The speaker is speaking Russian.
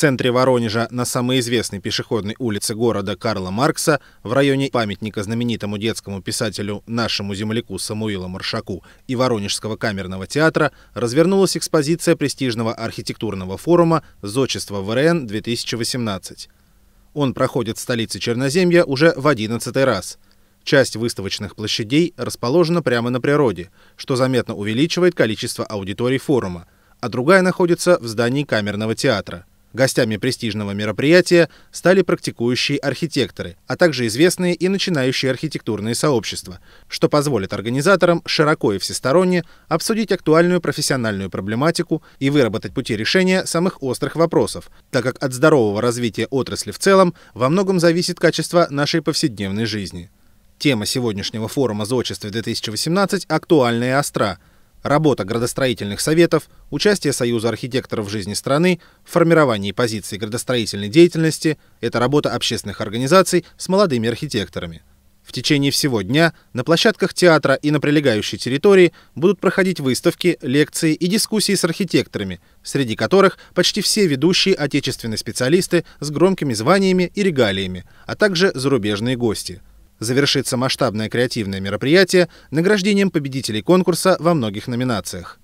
центре Воронежа на самой известной пешеходной улице города Карла Маркса в районе памятника знаменитому детскому писателю нашему земляку Самуилу Маршаку и Воронежского камерного театра развернулась экспозиция престижного архитектурного форума «Зодчество ВРН-2018». Он проходит в столице Черноземья уже в одиннадцатый раз – Часть выставочных площадей расположена прямо на природе, что заметно увеличивает количество аудиторий форума, а другая находится в здании камерного театра. Гостями престижного мероприятия стали практикующие архитекторы, а также известные и начинающие архитектурные сообщества, что позволит организаторам широко и всесторонне обсудить актуальную профессиональную проблематику и выработать пути решения самых острых вопросов, так как от здорового развития отрасли в целом во многом зависит качество нашей повседневной жизни. Тема сегодняшнего форума «Зодчество-2018» актуальна и остра – Работа градостроительных советов, участие Союза архитекторов в жизни страны, формирование позиции градостроительной деятельности – это работа общественных организаций с молодыми архитекторами. В течение всего дня на площадках театра и на прилегающей территории будут проходить выставки, лекции и дискуссии с архитекторами, среди которых почти все ведущие отечественные специалисты с громкими званиями и регалиями, а также зарубежные гости – Завершится масштабное креативное мероприятие награждением победителей конкурса во многих номинациях.